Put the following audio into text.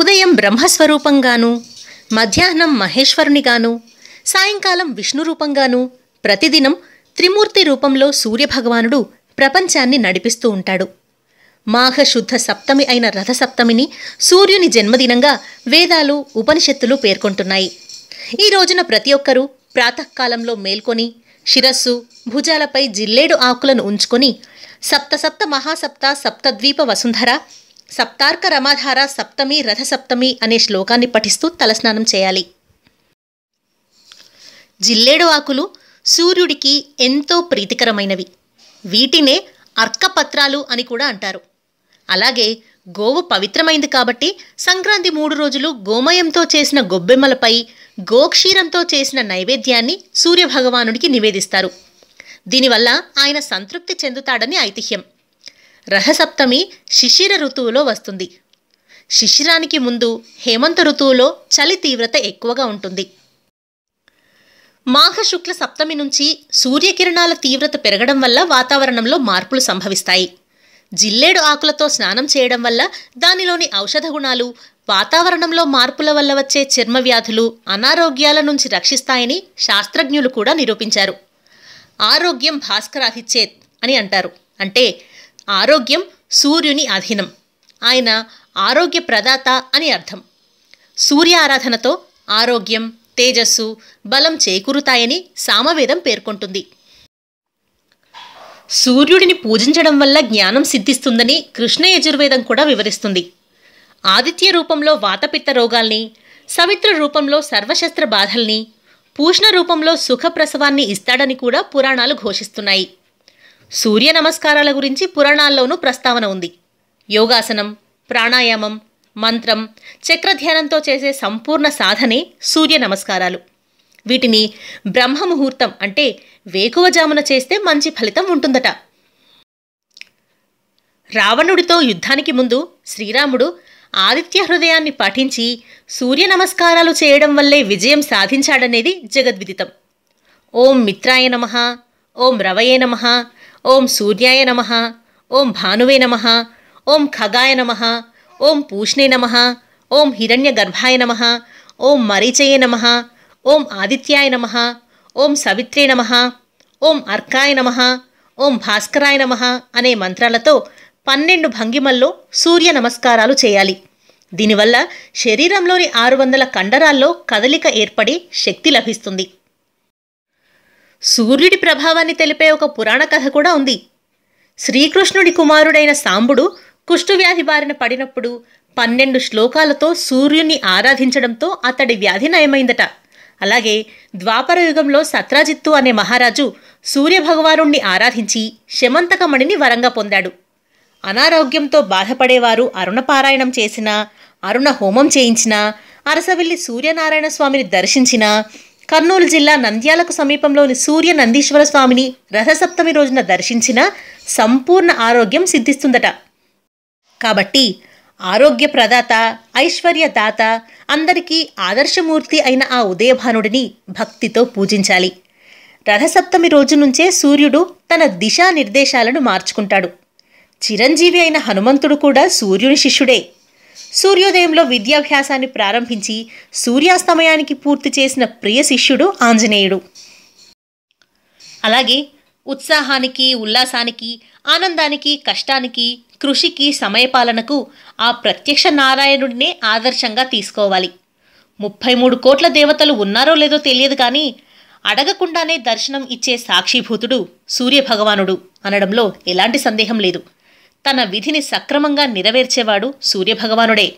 ఉదయం బ్రహ్మస్వరూపంగాను మధ్యాహ్నం మహేశ్వరునిగాను సాయంకాలం విష్ణు రూపంగాను ప్రతిదినం త్రిమూర్తి రూపంలో సూర్యభగవానుడు ప్రపంచాన్ని నడిపిస్తూ ఉంటాడు మాఘశుద్ధ సప్తమి అయిన రథసప్తమిని సూర్యుని జన్మదినంగా వేదాలు ఉపనిషత్తులు పేర్కొంటున్నాయి ఈ రోజున ప్రతి ఒక్కరూ ప్రాతకాలంలో మేల్కొని శిరస్సు భుజాలపై జిల్లేడు ఆకులను ఉంచుకొని సప్త సప్త మహాసప్త సప్తద్వీప వసుంధర సప్తార్క రమాధార సప్తమి రథసప్తమి అనే శ్లోకాన్ని పఠిస్తూ తలస్నానం చేయాలి జిల్లేడు ఆకులు సూర్యుడికి ఎంతో ప్రీతికరమైనవి వీటినే అర్కపత్రాలు అని కూడా అంటారు అలాగే గోవు పవిత్రమైంది కాబట్టి సంక్రాంతి మూడు రోజులు గోమయంతో చేసిన గొబ్బెమ్మలపై గోక్షీరంతో చేసిన నైవేద్యాన్ని సూర్యభగవానుడికి నివేదిస్తారు దీనివల్ల ఆయన సంతృప్తి చెందుతాడని ఐతిహ్యం రహసప్తమి శిశిర ఋతువులో వస్తుంది శిశిరానికి ముందు హేమంత ఋతువులో చలి తీవ్రత ఎక్కువగా ఉంటుంది మాఘ శుక్ల సప్తమి నుంచి సూర్యకిరణాల తీవ్రత పెరగడం వల్ల వాతావరణంలో మార్పులు సంభవిస్తాయి జిల్లేడు ఆకులతో స్నానం చేయడం వల్ల దానిలోని ఔషధ గుణాలు వాతావరణంలో మార్పుల వల్ల వచ్చే చర్మ వ్యాధులు అనారోగ్యాల నుంచి రక్షిస్తాయని శాస్త్రజ్ఞులు కూడా నిరూపించారు ఆరోగ్యం భాస్కరాహిచ్చేత్ అని అంటారు అంటే ఆరోగ్యం సూర్యుని అధీనం ఆయన ఆరోగ్య ప్రదాత అని అర్థం సూర్య ఆరాధనతో ఆరోగ్యం తేజస్సు బలం చేకూరుతాయని సామవేదం పేర్కొంటుంది సూర్యుడిని పూజించడం వల్ల జ్ఞానం సిద్ధిస్తుందని కృష్ణ యజుర్వేదం కూడా వివరిస్తుంది ఆదిత్య రూపంలో వాతపిత్త రోగాల్ని సవిత్ర రూపంలో సర్వశస్త్ర బాధల్ని పూష్ణ రూపంలో సుఖప్రసవాన్ని ఇస్తాడని కూడా పురాణాలు ఘోషిస్తున్నాయి సూర్య నమస్కారాల గురించి పురాణాల్లోనూ ప్రస్తావన ఉంది యోగాసనం ప్రాణాయామం మంత్రం చక్రధ్యానంతో చేసే సంపూర్ణ సాధనే సూర్య నమస్కారాలు వీటిని బ్రహ్మముహూర్తం అంటే వేకువజామున చేస్తే మంచి ఫలితం ఉంటుందట రావణుడితో యుద్ధానికి ముందు శ్రీరాముడు ఆదిత్య హృదయాన్ని పఠించి సూర్య నమస్కారాలు చేయడం వల్లే విజయం సాధించాడనేది జగద్విదితం ఓం మిత్రాయ నమ ఓం రవయే నమ ఓం సూర్యాయ నమ ఓం భానువే నమ ఓం ఖగాయ నమ ఓం పూష్ణే నమ ఓం హిరణ్య గర్భాయ నమ ఓం మరీచయే నమ ఓం ఆదిత్యాయ నమ ఓం సవిత్రే నమ ఓం అర్కాయ నమ ఓం భాస్కరాయ నమ అనే మంత్రాలతో పన్నెండు భంగిమల్లో సూర్య నమస్కారాలు చేయాలి దీనివల్ల శరీరంలోని ఆరు వందల కండరాల్లో కదలిక ఏర్పడి శక్తి లభిస్తుంది సూర్యుడి ప్రభావాన్ని తెలిపే ఒక పురాణ కథ కూడా ఉంది శ్రీకృష్ణుడి కుమారుడైన సాంబుడు కుష్ఠువ్యాధి బారిన పడినప్పుడు పన్నెండు శ్లోకాలతో సూర్యుణ్ణి ఆరాధించడంతో అతడి వ్యాధి నయమైందట అలాగే ద్వాపర యుగంలో సత్రాజిత్తు అనే మహారాజు సూర్యభగవానుణ్ణి ఆరాధించి శమంతకమణిని వరంగా పొందాడు అనారోగ్యంతో బాధపడేవారు అరుణపారాయణం చేసినా అరుణ హోమం చేయించినా అరసవెల్లి సూర్యనారాయణ స్వామిని దర్శించినా కర్నూలు జిల్లా నంద్యాలకు సమీపంలోని సూర్య నందీశ్వర స్వామిని రథసప్తమి రోజున దర్శించిన సంపూర్ణ ఆరోగ్యం సిద్ధిస్తుందట కాబట్టి ఆరోగ్య ప్రదాత ఐశ్వర్యదాత అందరికీ ఆదర్శమూర్తి అయిన ఆ ఉదయభానుడిని భక్తితో పూజించాలి రథసప్తమి రోజు నుంచే సూర్యుడు తన దిశానిర్దేశాలను మార్చుకుంటాడు చిరంజీవి అయిన హనుమంతుడు కూడా సూర్యుని శిష్యుడే సూర్యోదయంలో విద్యాభ్యాసాన్ని ప్రారంభించి సూర్యాస్తమయానికి పూర్తి చేసిన ప్రియ శిష్యుడు ఆంజనేయుడు అలాగే ఉత్సాహానికి ఉల్లాసానికి ఆనందానికి కష్టానికి కృషికి సమయపాలనకు ఆ ప్రత్యక్ష నారాయణుడినే ఆదర్శంగా తీసుకోవాలి ముప్పై మూడు కోట్ల దేవతలు ఉన్నారో లేదో తెలియదు కానీ అడగకుండానే దర్శనం ఇచ్చే సాక్షిభూతుడు సూర్యభగవానుడు అనడంలో ఎలాంటి సందేహం లేదు తన విధిని సక్రమంగా నెరవేర్చేవాడు సూర్యభగవానుడే